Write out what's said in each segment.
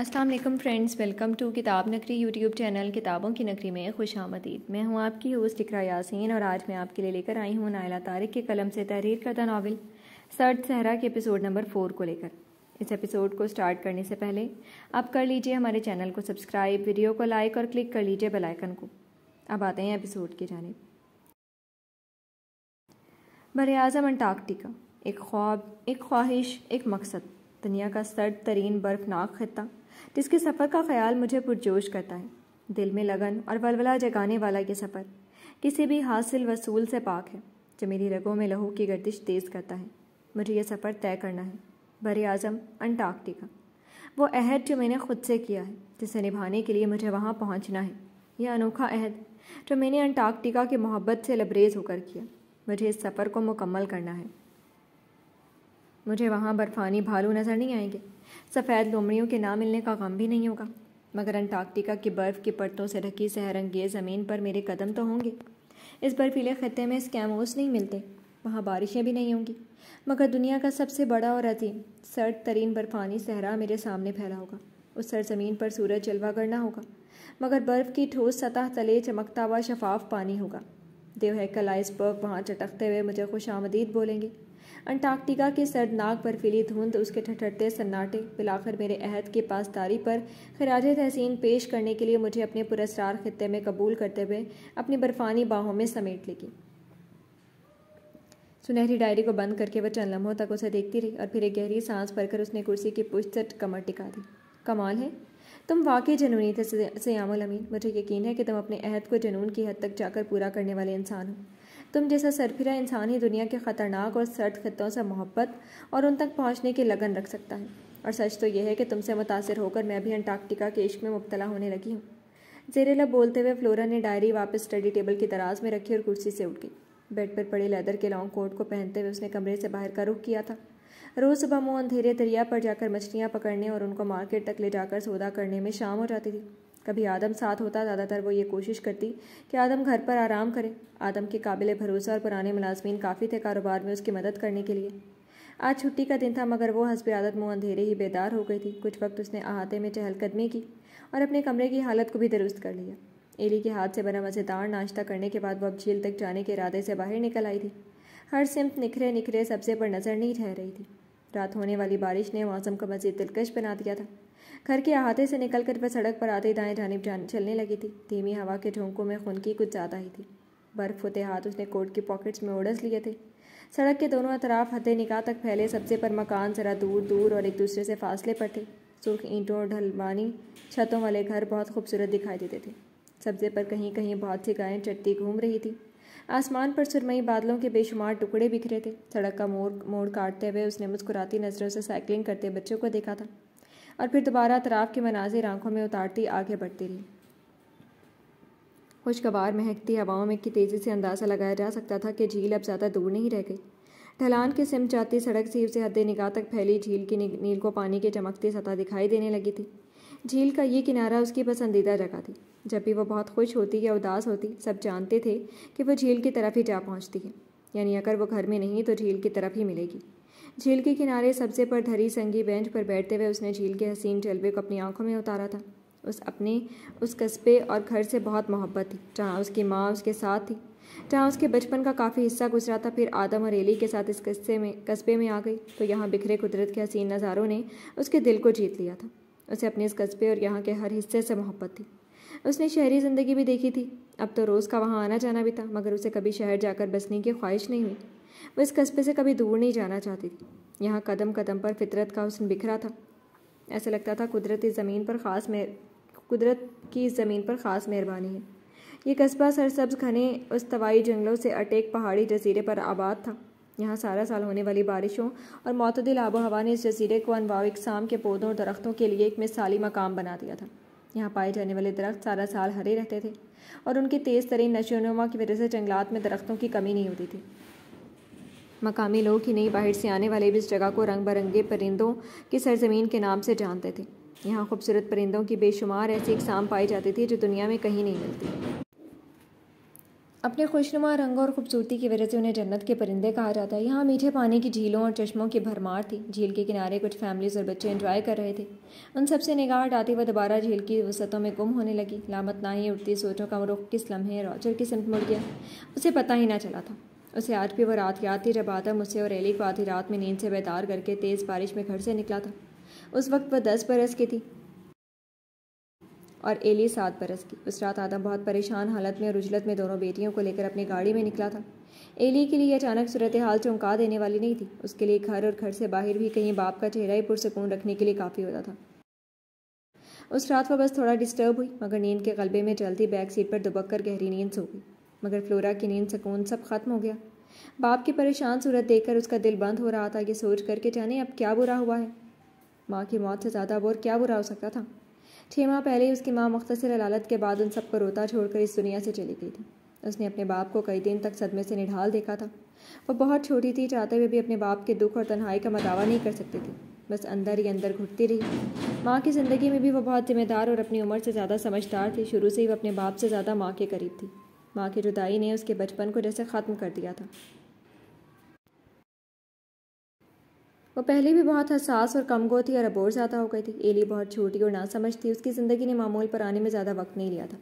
अस्सलाम वालेकुम friends welcome to किताब नकरी यूट्यूब चैनल किताबों की नकरी में खुश आमदीद मैं हूँ आपकी होस्ट इकरा यासीन और आज मैं आपके लिए लेकर आई हूँ नायला तारिक के कलम से तहरीर करदा नावल सर्द सहरा के एपिसोड नंबर फोर को लेकर इस एपिसोड को स्टार्ट करने से पहले आप कर लीजिए हमारे चैनल को सब्सक्राइब वीडियो को लाइक और क्लिक कर लीजिए बेलाइकन को अब आते हैं एपिसोड की जानब बर अज़म अंटार्कटिका एक ख्वाब एक ख्वाहिश एक मकसद दुनिया का सर्द तरीन बर्फनाक खत्ता जिसके सफ़र का ख्याल मुझे पुरजोश करता है दिल में लगन और वलवला जगाने वाला ये सफ़र किसी भी हासिल वसूल से पाक है जो मेरी रगों में लहू की गर्दिश तेज़ करता है मुझे यह सफ़र तय करना है बर अज़म अंटार्कटिका वो अहद जो मैंने खुद से किया है जिसे निभाने के लिए मुझे वहाँ पहुँचना है यह अनोखा अहद जो मैंने अंटार्कटिका की मोहब्बत से लबरेज होकर किया मुझे इस सफ़र को मुकम्मल करना है मुझे वहाँ बर्फ़ानी भालू नज़र नहीं आएंगे सफ़ेद लोमड़ियों के ना मिलने का गम भी नहीं होगा मगर अंटार्कटिका की बर्फ़ की परतों से ढकी सहरंगेज ज़मीन पर मेरे कदम तो होंगे इस बर्फीले खत्े में स्कैमोस नहीं मिलते वहाँ बारिशें भी नहीं होंगी मगर दुनिया का सबसे बड़ा और अजीम सर्द तरीन बर्फ़ानी सहरा मेरे सामने फैला होगा उस सरजमीन पर सूरज जलवा करना होगा मगर बर्फ़ की ठोस सतह तले चमकता हुआ शफाफ पानी होगा देव कल आइसबर्ग वहाँ चटकते हुए मुझे खुश आमदीद बोलेंगे अंटार्कटिका की सर्दनाक फिली धुंध उसके ठठरते सन्नाटे बिलाकर मेरे अहद के पासदारी पर खराज तहसीन पेश करने के लिए मुझे अपने पुरस्कार खत्े में कबूल करते हुए अपनी बर्फानी बाहों में समेट लेगी सुनहरी डायरी को बंद करके वह चंद लम्हों तक उसे देखती रही और फिर एक गहरी सांस भरकर उसने कुर्सी की पुष्ट कमर टिका दी कमाल है तुम वाकई जनूनी थे सयामुल अमीन मुझे यकीन है कि तुम अपने अहद को जनून की हद तक जाकर पूरा करने वाले इंसान हो तुम जैसा सरफिरा इंसान ही दुनिया के ख़तरनाक और सर्द खतों से मोहब्बत और उन तक पहुँचने की लगन रख सकता है और सच तो यह है कि तुमसे मुतासर होकर मैं भी अंटार्कटिका के इश्क में मुबतला होने लगी हूँ जेरेला लब बोलते हुए फ्लोरा ने डायरी वापस स्टडी टेबल की दराज में रखी और कुर्सी से उठ गई बेड पर पड़े लेदर के लॉन्ग कोट को पहनते हुए उसने कमरे से बाहर का रुख किया था रोज सुबह मोहन धीरे दरिया पर जाकर मछलियाँ पकड़ने और उनको मार्केट तक ले जाकर सौदा करने में शाम हो जाती थी कभी आदम साथ होता ज़्यादातर वो ये कोशिश करती कि आदम घर पर आराम करे आदम के काबिल भरोसा और पुराने मुलाजमीन काफ़ी थे कारोबार में उसकी मदद करने के लिए आज छुट्टी का दिन था मगर वो हंसब आदत मुँह अंधेरे ही बेदार हो गई थी कुछ वक्त उसने अहाते में चहलकदमी की और अपने कमरे की हालत को भी दुरुस्त कर लिया एली के हाथ से बना मज़ेदार नाश्ता करने के बाद वह अब झील तक जाने के इरादे से बाहर निकल आई थी हर सिमत निखरे निखरे सब्जे पर नज़र नहीं ठहर रही थी रात होने वाली बारिश ने मौसम को मजीद दिलकश बना दिया था घर के अहाते से निकलकर वह सड़क पर आते दाएं जानब जान चलने लगी थी धीमी हवा के झोंकों में खुनकी कुछ ज़्यादा ही थी बर्फ होते हाथ उसने कोट की पॉकेट्स में ओढ़स लिए थे सड़क के दोनों अतराफ हथे निकाह तक फैले सब्जे पर मकान ज़रा दूर दूर और एक दूसरे से फासले पर थे सुर्ख ईंटों और ढलवानी छतों वाले घर बहुत खूबसूरत दिखाई देते थे सब्जे पर कहीं कहीं बहुत सी गायें चट्टी घूम रही थी आसमान पर सुरमई बादलों के बेशुमार टुकड़े बिखरे थे सड़क का मोड़ मोड़ काटते हुए उसने मुस्कुराती नज़रों से साइकिलिंग करते बच्चों को देखा था और फिर दोबारा तराफ के मनाजिर आंखों में उतारती आगे बढ़ती रही खुशगवार महकती हवाओं में की तेज़ी से अंदाज़ा लगाया जा सकता था कि झील अब ज़्यादा दूर नहीं रह गई ढलान के सिम जाती सड़क से उसे हद निगाह तक फैली झील की नील को पानी की चमकती सतह दिखाई देने लगी थी झील का ये किनारा उसकी पसंदीदा जगह थी जब भी वो बहुत खुश होती या उदास होती सब जानते थे कि वो झील की तरफ ही जा पहुंचती है यानी अगर वो घर में नहीं तो झील की तरफ ही मिलेगी झील के किनारे सबसे पर धरी संगी बेंच पर बैठते हुए उसने झील के हसीन जलवे को अपनी आंखों में उतारा था उस अपने उस कस्बे और घर से बहुत मोहब्बत थी जहाँ उसकी माँ उसके साथ थी जहाँ उसके बचपन का काफ़ी हिस्सा गुजरा था फिर आदम और एली के साथ इस कस्बे में कस्बे में आ गई तो यहाँ बिखरे कुदरत के हसीन नज़ारों ने उसके दिल को जीत लिया था उसे अपने इस कस्बे और यहाँ के हर हिस्से से मोहब्बत थी उसने शहरी ज़िंदगी भी देखी थी अब तो रोज़ का वहाँ आना जाना भी था मगर उसे कभी शहर जाकर बसने की ख्वाहिश नहीं हुई वो इस कस्बे से कभी दूर नहीं जाना चाहती थी यहाँ कदम कदम पर फितरत का हुसन बिखरा था ऐसा लगता था कुदरत इस ज़मीन पर ख़ास मेहर कुदरत की इस ज़मीन पर ख़ास मेहरबानी है ये कस्बा सरसब्ज घने उस तवाई जंगलों से अटेक पहाड़ी जजीरे पर आबाद था यहाँ सारा साल होने वाली बारिशों और मतदिल आबो हवा ने इस जजीरे को अनवाव इकसाम के पौधों और दरख्तों के लिए एक मिसाली मकाम बना दिया था यहाँ पाए जाने वाले दरख्त सारा साल हरे रहते थे और उनके तेज़ तरीन नशोनुमा की वजह से जंगलात में दरख्तों की कमी नहीं होती थी मकामी लोग ही नहीं बाहर से आने वाले भी इस जगह को रंग बिरंगे परिंदों की सरजमीन के नाम से जानते थे यहाँ खूबसूरत परिंदों की बेशुमार ऐसी इकसाम पाई जाती थी जो दुनिया में कहीं नहीं मिलती अपने खुशनुमा रंग और खूबसूरती की वजह से उन्हें जन्नत के परिंदे कहा जाता है यहाँ मीठे पानी की झीलों और चश्मों की भरमार थी झील के किनारे कुछ फैमिलीज और बच्चे एंजॉय कर रहे थे उन सबसे निगाह हटाते वह दोबारा झील की वसतों में गुम होने लगी लामत ना ही उठती सोचों का रुख किस लम्हे रॉचर की सिमट मुड़ गया उसे पता ही ना चला था उसे आज भी वो रात याद थी जब आता मुझसे और एली को आधी रात में नींद से बेदार करके तेज़ बारिश में घर से निकला था उस वक्त वह दस बरस की थी और एली सात बरस की उस रात आदम बहुत परेशान हालत में और उजलत में दोनों बेटियों को लेकर अपनी गाड़ी में निकला था एली के लिए अचानक सूरत हाल चौंका देने वाली नहीं थी उसके लिए घर और घर से बाहर भी कहीं बाप का चेहरा ही पुरसकून रखने के लिए काफ़ी होता था उस रात वह बस थोड़ा डिस्टर्ब हुई मगर नींद के गलबे में चलती बैक सीट पर दुबक कर गहरी नींद सो गई मगर फ्लोरा की नींद सकून सब खत्म हो गया बाप की परेशान सूरत देखकर उसका दिल बंद हो रहा था ये सोच करके जाने अब क्या बुरा हुआ है माँ की मौत से ज़्यादा बोर क्या बुरा हो सकता था छः माह पहले ही उसकी माँ मुख्तर अलालत के बाद उन सबको रोता छोड़कर इस दुनिया से चली गई थी उसने अपने बाप को कई दिन तक सदमे से निढाल देखा था वो बहुत छोटी थी चाहते हुए भी अपने बाप के दुख और तन्हाई का मदावा नहीं कर सकती थी बस अंदर ही अंदर घुटती रही माँ की ज़िंदगी में भी वह बहुत जिम्मेदार और अपनी उम्र से ज़्यादा समझदार थी शुरू से ही वह अपने बाप से ज़्यादा माँ के करीब थी माँ की जुदाई ने उसके बचपन को जैसे ख़त्म कर दिया था वो पहले भी बहुत हसास और कम गो थी और अबोर ज़्यादा हो गई थी एली बहुत छोटी और ना समझ थी उसकी ज़िंदगी ने मामूल पर आने में ज़्यादा वक्त नहीं लिया था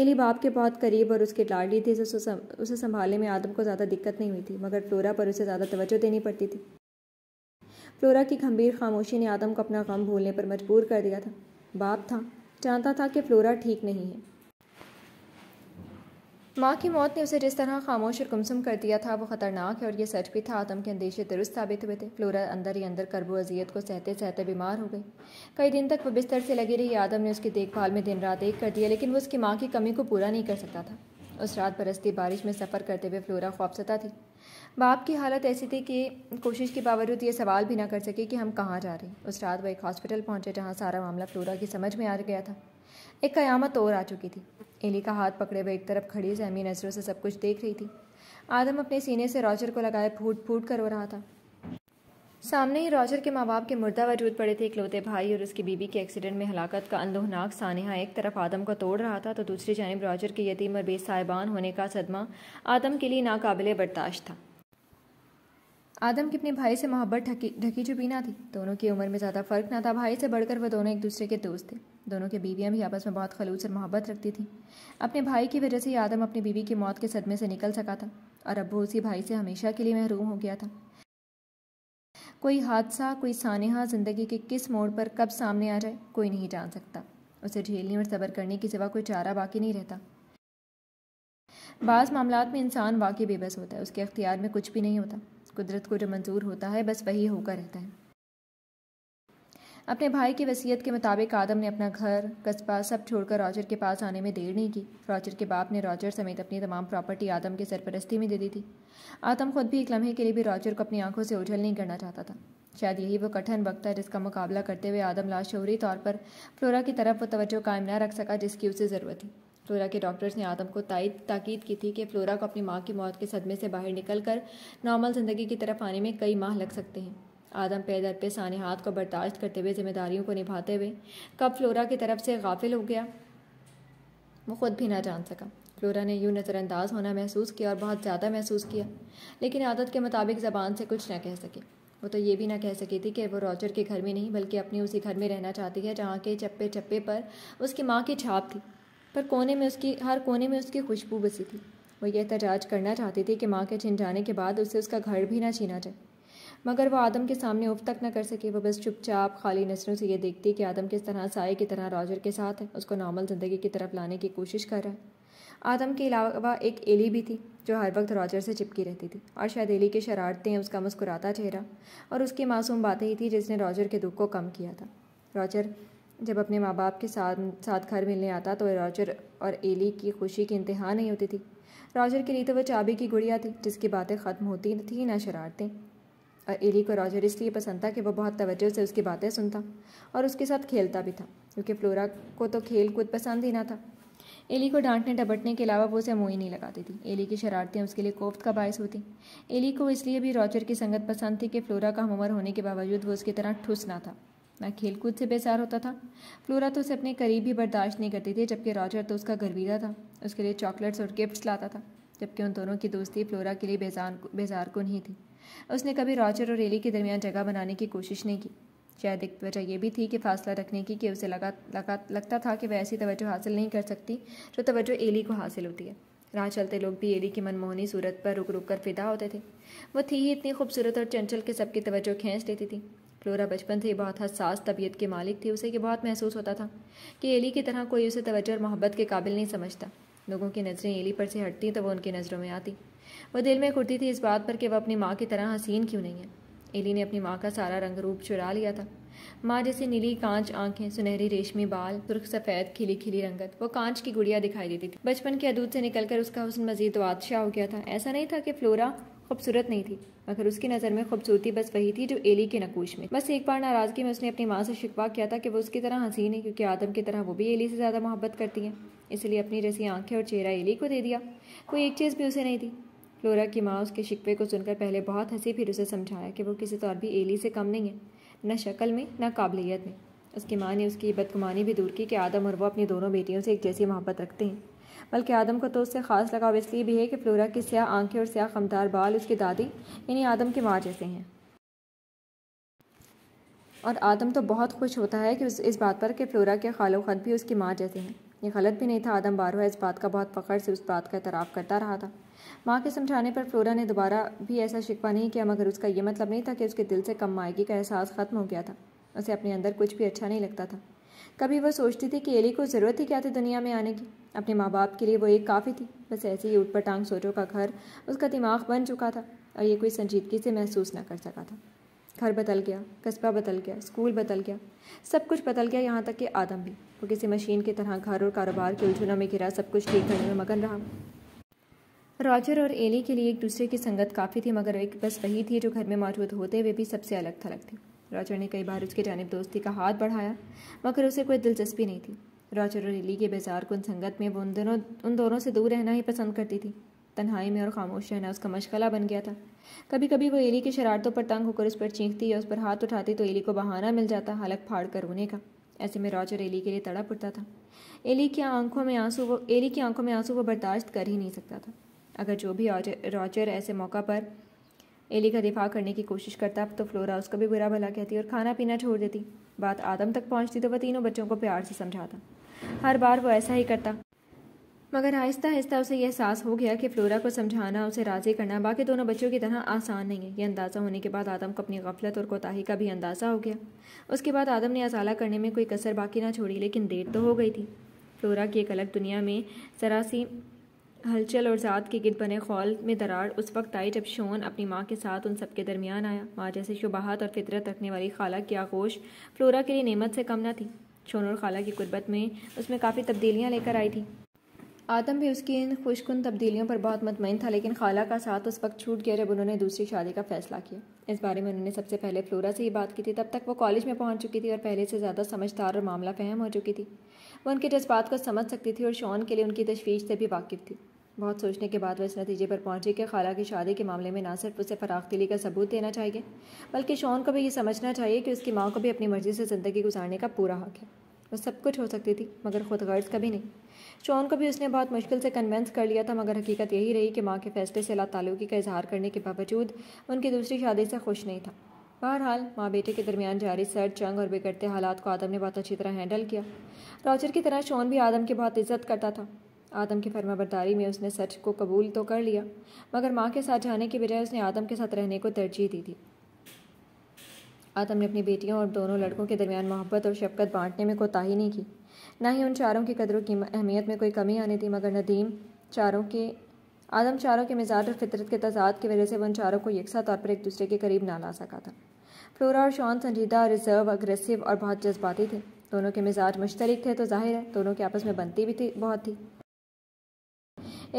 एली बाप के बहुत करीब और उसके लाडली थी जिससे उसे संभालने में आदम को ज़्यादा दिक्कत नहीं हुई थी मगर फ्लोरा पर उसे ज़्यादा तवज्जो देनी पड़ती थी फ्लोरा की गंभीर खामोशी ने आदम को अपना गम भूलने पर मजबूर कर दिया था बाप था जानता था कि फ्लोरा ठीक नहीं है माँ की मौत ने उसे जिस तरह खामोश और गुमसुम कर दिया था वो ख़तरनाक है और यह सच भी था आदम के अंदेशे दुरुस्त साबित हुए थे फ्लोरा अंदर ही अंदर करबो अजियत को सहते सहते बीमार हो गई कई दिन तक वो बिस्तर से लगी रही आदम ने उसकी देखभाल में दिन रात एक कर दिया लेकिन वो उसकी माँ की कमी को पूरा नहीं कर सकता था उस रात बरसती बारिश में सफ़र करते हुए फ्लोरा खौफसता थी बाप की हालत ऐसी थी कि कोशिश के बावजूद ये सवाल भी ना कर सके कि हम कहाँ जा रहे हैं उस रात वह एक हॉस्पिटल पहुँचे जहाँ सारा मामला फ्लोरा की समझ में आ गया था एक कयामत और आ चुकी थी एली का हाथ पकड़े हुए एक तरफ खड़ी जहमी नज़रों से सब कुछ देख रही थी आदम अपने सीने से रॉजर को लगाए फूट फूट कर रहा था सामने ही रॉजर के माँ बाप के मुर्दा वजूद पड़े थे इकलौते भाई और उसकी बीबी के एक्सीडेंट में हलाकत का अंदोहनाक सानहा एक तरफ आदम को तोड़ रहा था तो दूसरी जानब रॉजर के यतीम और बेसाहिबान होने का सदमा आदम के लिए नाकबिल बर्दाश्त था आदम की अपने भाई से मोहब्बत ढकी ढकी छुपी ना थी दोनों की उम्र में ज़्यादा फ़र्क ना था भाई से बढ़कर वह दोनों एक दूसरे के दोस्त थे दोनों की बीवियाँ भी आपस में बहुत खलूस और मोहब्बत रखती थीं अपने भाई की वजह से ही आदम अपनी बीवी की मौत के सदमे से निकल सका था और अब वो उसी भाई से हमेशा के लिए महरूम हो गया था कोई हादसा कोई सानहा ज़िंदगी के किस मोड़ पर कब सामने आ जाए कोई नहीं जान सकता उसे झेलने और सबर करने की सिवा कोई चारा बाकी नहीं रहता बाज़ मामला में इंसान वाकई बेबस होता है उसके अख्तियार में कुछ भी नहीं होता कुदरत को जो मंजूर होता है बस वही होकर रहता है अपने भाई की वसीयत के मुताबिक आदम ने अपना घर कस्बा सब छोड़कर रॉजर के पास आने में देर नहीं की रॉजर के बाप ने रॉजर समेत अपनी तमाम प्रॉपर्टी आदम की सरपरस्ती में दे दी थी आदम खुद भी एक लम्हे के लिए भी रॉजर को अपनी आंखों से उछल नहीं करना चाहता था शायद यही वो कठिन वक्त है जिसका मुकाबला करते हुए आदम लाशौरी तौर पर फ्लोरा की तरफ वो तवज्जो कायम न रख सका जिसकी उसे ज़रूरत थी फ्लोरा के डॉक्टर्स ने आदम को ताकीद की थी कि फ्लोरा को अपनी माँ की मौत के सदमे से बाहर निकल कर नॉर्मल ज़िंदगी की तरफ आने में कई माह लग सकते हैं आदम पे दर पे सानहात को बर्दाश्त करते हुए जिम्मेदारियों को निभाते हुए कब फ्लोरा की तरफ से गाफिल हो गया वो खुद भी ना जान सका फ्लोरा ने यूँ नज़रअंदाज होना महसूस किया और बहुत ज़्यादा महसूस किया लेकिन आदत के मुताबिक ज़बान से कुछ ना कह सके वो तो ये भी ना कह सकी थी कि वो रॉचर के घर में नहीं बल्कि अपने उसी घर में रहना चाहती है जहाँ के चप्पे चप्पे पर उसकी माँ की छाप थी पर कोने में उसकी हर कोने में उसकी खुशबू बसी थी वो यह तजाज करना चाहती थी कि माँ के छिन जाने के बाद उसे उसका घर भी ना छीना जाए मगर वह आदम के सामने उफ तक न कर सके वह बस चुपचाप खाली नसरों से यह देखती कि आदम किस तरह साय की तरह रॉजर के साथ है उसको नॉर्मल ज़िंदगी की तरफ लाने की कोशिश कर रहा है आदम के अलावा एक एली भी थी जो हर वक्त रॉजर से चिपकी रहती थी और शायद एली की शरारतें उसका मुस्कुराता चेहरा और उसकी मासूम बातें ही थी जिसने रॉजर के दुख को कम किया था रॉजर जब अपने माँ बाप के साथ साथ घर मिलने आता तो रॉजर और एली की खुशी की इंतहा नहीं होती थी रॉजर के लिए तो वह चाबी की गुड़िया थी जिसकी बातें ख़त्म होती थी ना शरारतें और एली को रॉजर इसलिए पसंद था कि वह बहुत तवज्जो से उसकी बातें सुनता और उसके साथ खेलता भी था क्योंकि फ्लोरा को तो खेल कूद पसंद ही ना था एली को डांटने डबटने के अलावा वो उसे मुँह ही नहीं लगाती थी एली की शरारतें उसके लिए कोफ्त का बायस होती एली को इसलिए भी रॉजर की संगत पसंद थी कि फ्लोरा का हमर होने के बावजूद वो उसकी तरह ठुस ना था ना खेलकूद से बेचार होता था फ्लोरा तो उसे अपने करीब भी बर्दाश्त नहीं करती थी जबकि रॉजर तो उसका गर्वीदा था उसके लिए चॉकलेट्स और गिफ्ट्स लाता था जबकि उन दोनों की दोस्ती फ्लोरा के लिए बेजान बेजार को नहीं थी उसने कभी रॉजर और रेली के दरमियान जगह बनाने की कोशिश नहीं की शायद एक वजह यह भी थी कि फासला रखने की कि उसे लगा लगा लगता था कि वह ऐसी तवज्जो हासिल नहीं कर सकती जो तवज्जो एली को हासिल होती है राह चलते लोग भी एली की मनमोहनी सूरत पर रुक रुक कर फिदा होते थे वो थी ही इतनी खूबसूरत और चंचल के सबकी तवज्जो खींच लेती थी फ्लोरा बचपन से बहुत हसास तबीयत के मालिक थी उसे ये बहुत महसूस होता था कि एली की तरह कोई उसे तवज्जो और मोहब्बत के काबिल नहीं समझता लोगों की नज़रें एली पर से हटती तो वो उनकी नज़रों में आती वह दिल में कुर्ती थी इस बात पर कि वह अपनी माँ की तरह हसीन क्यों नहीं है एली ने अपनी माँ का सारा रंग रूप चुरा लिया था माँ जैसी नीली कांच आंखें सुनहरी रेशमी बाल तुर्ख सफ़ेद खिली खिली रंगत वो कांच की गुड़िया दिखाई देती थी बचपन के अदूत से निकलकर उसका हुसन मजीद बादशाह हो गया था ऐसा नहीं था कि फ्लोरा खूबसूरत नहीं थी मगर उसकी नज़र में खूबसूरती बस वही थी जो एली के नकूश में बस एक बार नाराज़गी में उसने अपनी माँ से शिकवा किया था कि वो उसकी तरह हसीन है क्योंकि आदम की तरह वो भी एली से ज़्यादा मोहब्बत करती है इसलिए अपनी जैसी आंखें और चेहरा एली को दे दिया कोई एक चीज़ भी उसे नहीं थी फ्लोरा की माँ उसके शिकवे को सुनकर पहले बहुत हंसी फिर उसे समझाया कि वो किसी तौर तो भी एली से कम नहीं है न शक्ल में न काबिलियत में उसकी माँ ने उसकी बदगुमानी भी दूर की कि आदम और वो अपनी दोनों बेटियों से एक जैसी मोहब्बत रखते हैं बल्कि आदम को तो उससे ख़ास लगाव इसलिए भी है कि फ्लोरा की स्याह आंखें और स्याह खमदार बाल उसकी दादी यानी आदम के माँ जैसे हैं और आदम तो बहुत खुश होता है कि उस इस बात पर कि फ्लोरा के खालो खत भी उसकी माँ जैसे हैं ये गलत भी नहीं था आदम बारवा इस बात का बहुत फ़खर से उस बात का इतराफ़ करता रहा था माँ के समझाने पर फ्लोरा ने दोबारा भी ऐसा शिकवा नहीं किया मगर उसका यह मतलब नहीं था कि उसके दिल से कम मायगी का एहसास ख़त्म हो गया था उसे अपने अंदर कुछ भी अच्छा नहीं लगता था कभी वो सोचती थी कि एली को ज़रूरत ही क्या थी दुनिया में आने की अपने माँ बाप के लिए वो एक काफ़ी थी बस ऐसे ही उठ पर टांग सोचों का घर उसका दिमाग बन चुका था और ये कोई संजीदगी से महसूस ना कर सका था घर बदल गया कस्बा बदल गया स्कूल बदल गया सब कुछ बदल गया यहाँ तक कि आदम भी वो किसी मशीन की तरह घर और कारोबार के उलझनों में घिरा सब कुछ ठीक करने में मगन रहा रॉजर और एली के लिए एक दूसरे की संगत काफ़ी थी मगर एक बस वही थी जो घर में मौजूद होते हुए भी सबसे अलग थलग थी रॉचर ने कई बार उसकी जानब दोस्ती का हाथ बढ़ाया मगर उसे कोई दिलचस्पी नहीं थी रॉचर और लिली के बेजार को संगत में वो उन दोनों उन दोनों से दूर रहना ही पसंद करती थी तन्हाई में और खामोश रहना उसका मशगला बन गया था कभी कभी वो एली की शरारतों पर तंग होकर उस पर चीखती या उस पर हाथ उठाती तो एली को बहाना मिल जाता हालक फाड़ कर रोने का ऐसे में रॉचर एली के लिए तड़प उठता था एली की आंखों में आंसू वो एली की आंखों में आंसू वो बर्दाश्त कर ही नहीं सकता था अगर जो भी रॉचर ऐसे मौका पर एली का दिफा करने की कोशिश करता तो फ्लोरा उसको भी बुरा भला कहती और खाना पीना छोड़ देती बात आदम तक पहुंचती तो वह तीनों बच्चों को प्यार से समझाता हर बार वो ऐसा ही करता मगर आहिस्ता आहिस्ता उसे यह एहसास हो गया कि फ्लोरा को समझाना उसे राजी करना बाकी दोनों बच्चों की तरह आसान नहीं है यह अंदाज़ा होने के बाद आदम को अपनी गफलत और कोताही का भी अंदाज़ा हो गया उसके बाद आदम ने अजाला करने में कोई कसर बाकी ना छोड़ी लेकिन देर तो हो गई थी फ्लोरा की एक अलग दुनिया में जरा सी हलचल और ज़ात के गिरद बने खौल में दरार उस वक्त आई जब शोन अपनी माँ के साथ उन सब के दरमियान आया माँ जैसे शुबाहत और फितरत रखने वाली खाला की आगोश फ्लोरा के लिए नेमत से कम ना थी शोन और खाला की गुर्बत में उसमें काफ़ी तब्दीलियाँ लेकर आई थी आदम भी उसकी इन खुशकुन तब्दीलियों पर बहुत मतमिन था लेकिन खाला का साथ उस वक्त छूट गया जब उन्होंने दूसरी शादी का फैसला किया इस बारे में उन्होंने सबसे पहले फ्लोरा से ही बात की थी तब तक वो कॉलेज में पहुंच चुकी थी और पहले से ज़्यादा समझदार और मामला फहम हो चुकी थी वो उनके जज्बात को समझ सकती थी और शॉन के लिए उनकी तशवीश से भी वाकिफ थी बहुत सोचने के बाद वह इस नतीजे पर पहुंची कि खाला की शादी के मामले में ना सिर्फ उसे फराख दिली का सबूत देना चाहिए बल्कि शॉन को भी ये समझना चाहिए कि उसकी माँ को भी अपनी मर्ज़ी से ज़िंदगी गुजारने का पूरा हक है वो सब कुछ हो सकती थी मगर खुद गर्ज कभी नहीं शॉन को भी उसने बहुत मुश्किल से कन्वेंस कर लिया था मगर हकीकत यही रही कि माँ के फैसले से तलुकी का इजहार करने के बावजूद उनकी दूसरी शादी से खुश नहीं था बहरहाल माँ बेटे के दरमियान जारी सर्द जंग और बिगड़ते हालात को आदम ने बहुत अच्छी तरह हैंडल किया रॉचर की तरह शॉन भी आदम की बहुत इज्जत करता था आदम की फर्माबरदारी में उसने सच को कबूल तो कर लिया मगर माँ के साथ जाने के बजाय उसने आदम के साथ रहने को तरजीह दी थी आदम ने अपनी बेटियों और दोनों लड़कों के दरमियान मोहब्बत और शफकत बांटने में कोताही नहीं की ना ही उन चारों की कदरों की अहमियत में कोई कमी आने दी मगर नदीम चारों के आदम चारों के मिजाज और फितरत के तजाद की वजह से वह उन चारों को यकसा तौर पर एक दूसरे के करीब ना ला सका था फ्लोरा और शॉन संजीदा रिजर्व अग्रेसिव और बहुत जज्बाती थे दोनों के मिजाज मुश्तरक थे तो जाहिर है दोनों के आपस में बनती भी थी बहुत थी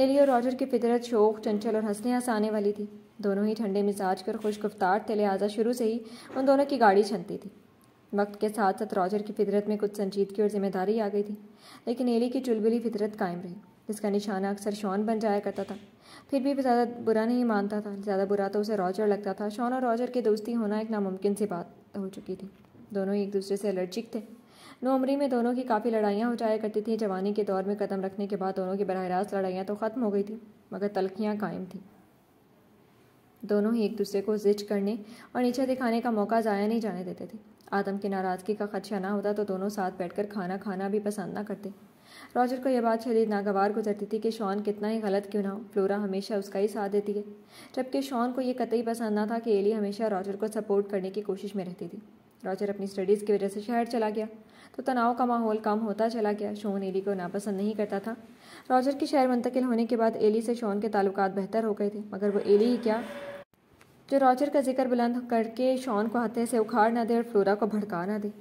एली और रॉजर की फितरत शोक चंचल और हंसने हंसाने वाली थी दोनों ही ठंडे मिजाज कर खुश गुफ्तार थे लिहाजा शुरू से ही उन दोनों की गाड़ी छनती थी वक्त के साथ साथ रॉजर की फितरत में कुछ संजीदगी और जिम्मेदारी आ गई थी लेकिन एली की चुलबुली फितरत कायम रही जिसका निशाना अक्सर शॉन बन जाया करता था फिर भी ज़्यादा बुरा नहीं मानता था ज़्यादा बुरा तो उसे रॉजर लगता था शॉन और रॉजर की दोस्ती होना एक नामुमकिन सी बात हो चुकी थी दोनों ही एक दूसरे से एलर्जिक थे नौमरी में दोनों की काफ़ी लड़ाइयाँ हो जाया करती थी जवानी के दौर में कदम रखने के बाद दोनों की बरह रास्त लड़ाइयाँ तो ख़त्म हो गई थी मगर तलखियाँ कायम थीं दोनों ही एक दूसरे को जिज करने और नीचे दिखाने का मौका ज़ाया नहीं जाने देते थे आदम की नाराज़गी का खदशा ना होता तो दोनों साथ बैठकर खाना खाना भी पसंद ना करते रॉजर को यह बात शरीर नागवार गुजरती थी कि शॉन कितना ही गलत क्यों ना हो फ्लोरा हमेशा उसका ही साथ देती है जबकि शॉन को यह कतई पसंद ना था कि एली हमेशा रॉजर को सपोर्ट करने की कोशिश में रहती थी रॉजर अपनी स्टडीज़ की वजह से शहर चला गया तो तनाव का माहौल कम होता चला गया शोन एली को नापसंद नहीं करता था रॉजर के शहर मुंतकिल होने के बाद एली से शोन के ताल्लुक बेहतर हो गए थे मगर वो एली ही क्या जो रॉजर का जिक्र बुलंद करके शॉन को हथे से उखाड़ ना दे और फ्लोरा को भड़का ना दे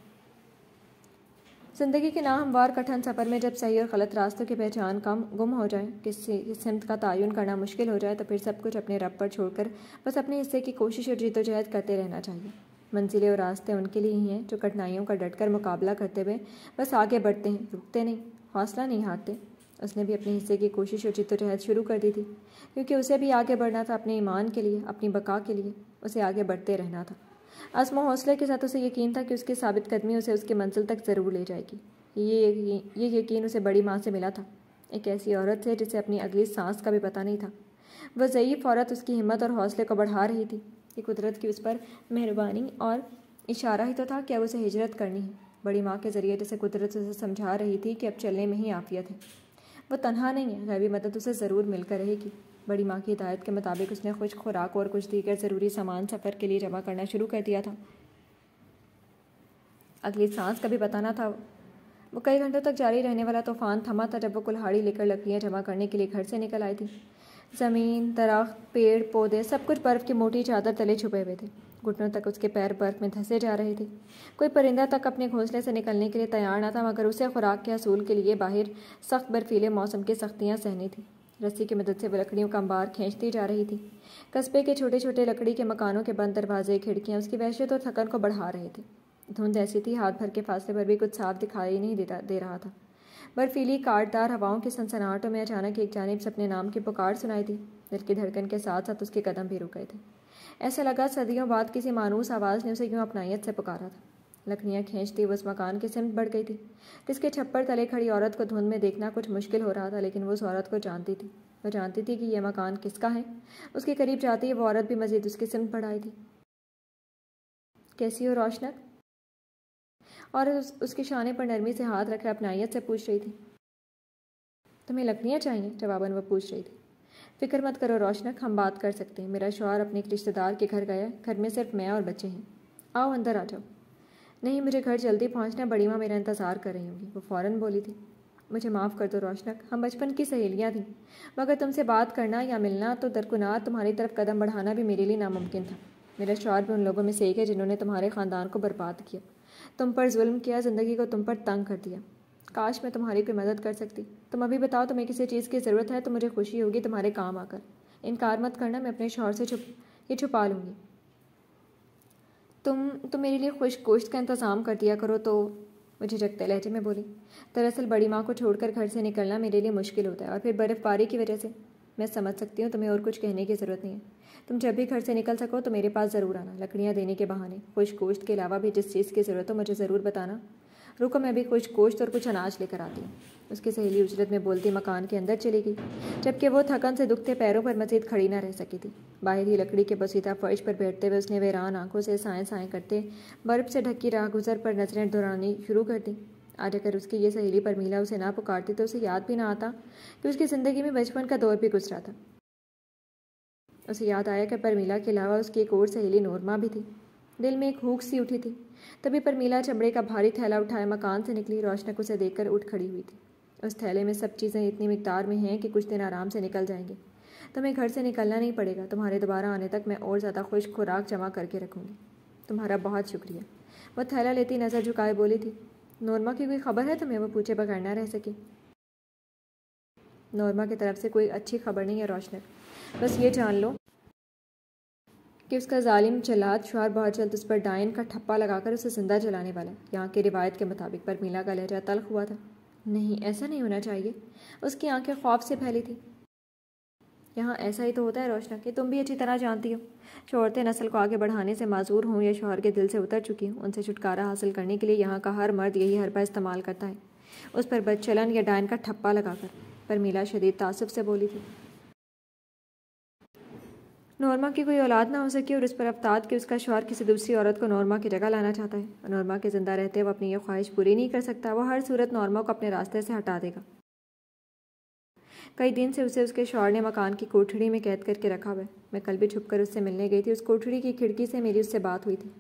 ज़िंदगी के नाहमवार कठिन सफ़र में जब सही और गलत रास्तों की पहचान कम गुम हो जाए किसी किस सिमत का तयन करना मुश्किल हो जाए तो फिर सब कुछ अपने रब पर छोड़कर बस अपने हिस्से की कोशिश और जीतोजहद करते रहना चाहिए मंजिलें और रास्ते उनके लिए ही हैं जो कठिनाइयों का डटकर मुकाबला करते हुए बस आगे बढ़ते हैं रुकते नहीं हौसला नहीं हारते उसने भी अपने हिस्से की कोशिश और जिद्दोजहद शुरू कर दी थी क्योंकि उसे भी आगे बढ़ना था अपने ईमान के लिए अपनी बका के लिए उसे आगे बढ़ते रहना था आसमा हौसले के साथ उसे यकीन था कि उसकी साबित कदमी उसे उसके मंजिल तक ज़रूर ले जाएगी ये ये यकीन उसे बड़ी माँ से मिला था एक ऐसी औरत है जिसे अपनी अगली सांस का भी पता नहीं था वह ज़यीफ़ औरत उसकी हिम्मत और हौसले को बढ़ा रही थी कि कुदरत की उस पर मेहरबानी और इशारा ही तो था कि अब उसे हिजरत करनी है बड़ी माँ के ज़रिए जैसे तो कुदरत उसे समझा रही थी कि अब चलने में ही आफियत है वो तनहा नहीं है गैबी मदद उसे ज़रूर मिलकर रहेगी बड़ी माँ की हिदायत के मुताबिक उसने खुश खुराक और कुछ दीगर ज़रूरी सामान सफ़र के लिए जमा करना शुरू कर दिया था अगली सांस का भी बताना था वो कई घंटों तक जारी रहने वाला तूफान थमा था जब वो कुल्हाड़ी लेकर लकड़ियाँ जमा करने के लिए घर से निकल आई थी ज़मीन दरख्त पेड़ पौधे सब कुछ बर्फ़ की मोटी चादर तले छुपे हुए थे घुटनों तक उसके पैर बर्फ़ में धंसे जा रहे थे कोई परिंदा तक अपने घोंसले से निकलने के लिए तैयार ना था मगर उसे खुराक के असूल के लिए बाहर सख्त बर्फीले मौसम की सख्तियाँ सहनी थी रस्सी की मदद से वह लकड़ियों का अंबार खींचती जा रही थी कस्बे के छोटे छोटे लकड़ी के मकानों के बंद दरवाजे खिड़कियाँ उसकी वहशियत और थकन को बढ़ा रहे थे धुंध ऐसी थी हाथ भर के फासले पर भी कुछ साफ दिखाई नहीं देता दे रहा था बर्फीली काटदार हवाओं की सनसनाहटों में अचानक एक जानब से अपने नाम की पुकार सुनाई दी दिल की धड़कन के साथ साथ उसके कदम भी रुक गए थे ऐसा लगा सदियों बाद किसी मानूस आवाज़ ने उसे यूँ अपनाइत से पुकारा था लकड़ियाँ खींचती उस मकान की सिमत बढ़ गई थी जिसके छप्पर तले खड़ी औरत को धुंध में देखना कुछ मुश्किल हो रहा था लेकिन वो उस औरत को जानती थी वह जानती थी कि यह मकान किसका है उसके करीब जाती ही वो औरत भी मज़ीद उसकी सिमत बढ़ाई थी कैसी हो रोशनक और उस, उसके शाने पर नरमी से हाथ रखकर अपनाइत से पूछ रही थी तुम्हें लकड़ियाँ चाहिए जवाबन वह पूछ रही थी फिक्र मत करो रोशनक हम बात कर सकते हैं मेरा शोहर अपने एक रिश्तेदार के घर गया घर में सिर्फ मैं और बच्चे हैं आओ अंदर आ जाओ नहीं मुझे घर जल्दी पहुंचना बड़ी माँ मेरा इंतज़ार कर रही होंगी वो फ़ौरन बोली थी मुझे माफ़ कर दो रोशनक हम बचपन की सहेलियाँ थीं मगर तुमसे बात करना या मिलना तो दरकुनार तुम्हारी तरफ कदम बढ़ाना भी मेरे लिए नामुमकिन था मेरा शुहर भी उन लोगों में से एक है जिन्होंने तुम्हारे ख़ानदान को बर्बाद किया तुम पर जुल्म किया ज़िंदगी को तुम पर तंग कर दिया काश मैं तुम्हारी कोई मदद कर सकती तुम अभी बताओ तुम्हें किसी चीज़ की ज़रूरत है तो मुझे खुशी होगी तुम्हारे काम आकर इनकार मत करना मैं अपने शोहर से छुप ये छुपा लूँगी तुम तुम मेरे लिए खुश गोश्त का इंतज़ाम कर दिया करो तो मुझे जगते लहजे में बोली दरअसल बड़ी माँ को छोड़कर घर से निकलना मेरे लिए मुश्किल होता है और फिर बर्फ़बारी की वजह से मैं समझ सकती हूँ तुम्हें और कुछ कहने की ज़रूरत नहीं है तुम जब भी घर से निकल सको तो मेरे पास ज़रूर आना लकड़ियाँ देने के बहाने खुश गोश्त के अलावा भी जिस चीज़ की ज़रूरत हो मुझे ज़रूर बताना रुको मैं भी खुश गोश्त और कुछ अनाज लेकर आती हूँ उसकी सहेली उजरत में बोलती मकान के अंदर चली गई जबकि वो थकन से दुखते पैरों पर मजीद खड़ी ना रह सकी थी बाहर ही लकड़ी के बसीदा फर्श पर बैठते हुए उसने वेरान आंखों से साएं साएं करते बर्फ़ से ढकी राह गुजर पर नजरें दोहरानी शुरू कर दी आज अगर उसकी ये सहेली परमीला उसे ना पुकारती तो उसे याद भी ना आता कि उसकी ज़िंदगी में बचपन का दौर भी गुजरा था उसे याद आया कि परमीला के अलावा उसकी एक और सहेली नोरमा भी थी दिल में एक हूक सी उठी थी तभी परमीला चमड़े का भारी थैला उठाए मकान से निकली रोशनक उसे देखकर उठ खड़ी हुई थी उस थैले में सब चीज़ें इतनी मकदार में हैं कि कुछ दिन आराम से निकल जाएंगे तुम्हें घर से निकलना नहीं पड़ेगा तुम्हारे दोबारा आने तक मैं और ज़्यादा खुश खुराक जमा करके रखूँगी तुम्हारा बहुत शुक्रिया वह थैला लेती नज़र झुकाए बोली थी नॉर्मा की कोई खबर है तुम्हें वो पूछे बगैर ना रह सकी नॉर्मा की तरफ से कोई अच्छी खबर नहीं है रोशनक बस ये जान लो कि उसका जालिम जलाद शुहार बहुत जल्द उस पर डायन का ठप्पा लगाकर उसे ज़िंदा जलाने वाला यहाँ की रिवायत के मुताबिक पर मीला का लहजा तलख हुआ था नहीं ऐसा नहीं होना चाहिए उसकी आंखें खौफ से फैली थी यहाँ ऐसा ही तो होता है रोशना कि तुम भी अच्छी तरह जानती हो जो नस्ल को आगे बढ़ाने से माजूर हों या शोहर के दिल से उतर चुकी हूँ उनसे छुटकारा हासिल करने के लिए यहाँ का हर मर्द यही हरबा इस्तेमाल करता है उस पर बदचलन या डायन का ठप्पा लगाकर पर मीला शदीद तासब से बोली थी नॉर्मा की कोई औलाद ना हो सके और इस पर अफ्ताद कि उसका शोहर किसी दूसरी औरत को नॉर्मा की जगह लाना चाहता है नॉर्मा के ज़िंदा रहते हुए अपनी ये ख्वाहिश पूरी नहीं कर सकता वो हर सूरत नॉर्मा को अपने रास्ते से हटा देगा कई दिन से उसे उसके शोहर ने मकान की कोठड़ी में कैद करके रखा हुआ है मैं कल भी छुप कर उससे मिलने गई थी उस कोठड़ी की खिड़की से मेरी उससे बात हुई थी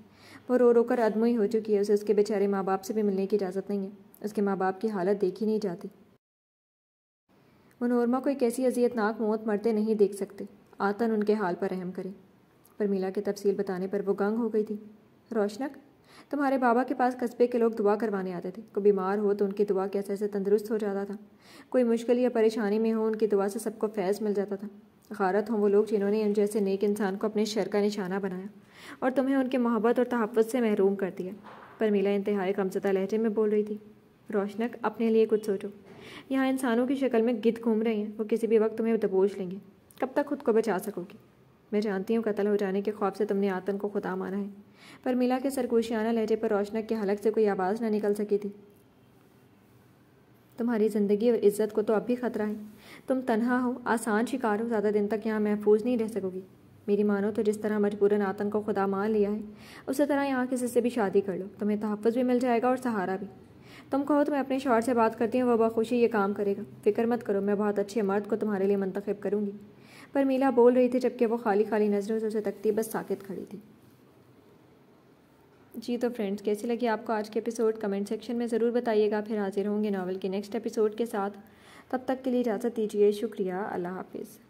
वो रो रो कर ही हो चुकी है उसे उसके बेचारे माँ बाप से भी मिलने की इजाज़त नहीं है उसके माँ बाप की हालत देखी नहीं जाती वो नॉर्मा को एक ऐसी अजियतनाक मौत मरते नहीं देख सकते आतन उनके हाल पर रहम करे परमीला के की तफसील बताने पर वो गंग हो गई थी रोशनक तुम्हारे बाबा के पास कस्बे के लोग दुआ करवाने आते थे कोई बीमार हो तो उनकी दुआ के असर से तंदुरुस्त हो जाता था कोई मुश्किल या परेशानी में हो उनकी दुआ से सबको फैज़ मिल जाता था गारत हों वो लोग जिन्होंने इन जैसे नेक इंसान को अपने शर का निशाना बनाया और तुम्हें उनके मोहब्बत और तहफ़ से महरूम कर दिया पर मीला इंतहाई कमजदा लहजे में बोल रही थी रोशनक अपने लिए कुछ सोचो यहाँ इंसानों की शक्ल में गिद घूम रहे हैं वो किसी भी वक्त तुम्हें दबोच लेंगे कब तक खुद को बचा सकोगी मैं जानती हूँ कत्ल हो जाने के खौफ से तुमने आतन को खुदा माना है पर मिला के सरगोशियाना लहजे पर रोशनक के हलक से कोई आवाज़ ना निकल सकी थी तुम्हारी ज़िंदगी और इज्जत को तो अब भी ख़तरा है तुम तनहा हो आसान शिकार हो ज़्यादा दिन तक यहाँ महफूज नहीं रह सकोगी मेरी मानो तो जिस तरह मजबूरन आतन को खुदा मान लिया है उसी तरह यहाँ किसी से भी शादी कर लो तुम्हें तहफ़ भी मिल जाएगा और सहारा भी तुम कहो तो मैं अपने शौहर से बात करती हूँ वह बखुशी ये काम करेगा फिक्र मत करो मैं बहुत अच्छे मर्द को तुम्हारे लिए मंतखब करूँगी पर मीला बोल रही थी जबकि वो खाली खाली नज़रों से उसे तकती बस साकित खड़ी थी जी तो फ्रेंड्स कैसी लगी आपको आज के एपिसोड कमेंट सेक्शन में ज़रूर बताइएगा फिर हाजिर होंगे नावल के नेक्स्ट एपिसोड के साथ तब तक के लिए इजाज़त दीजिए शुक्रिया अल्लाह हाफिज़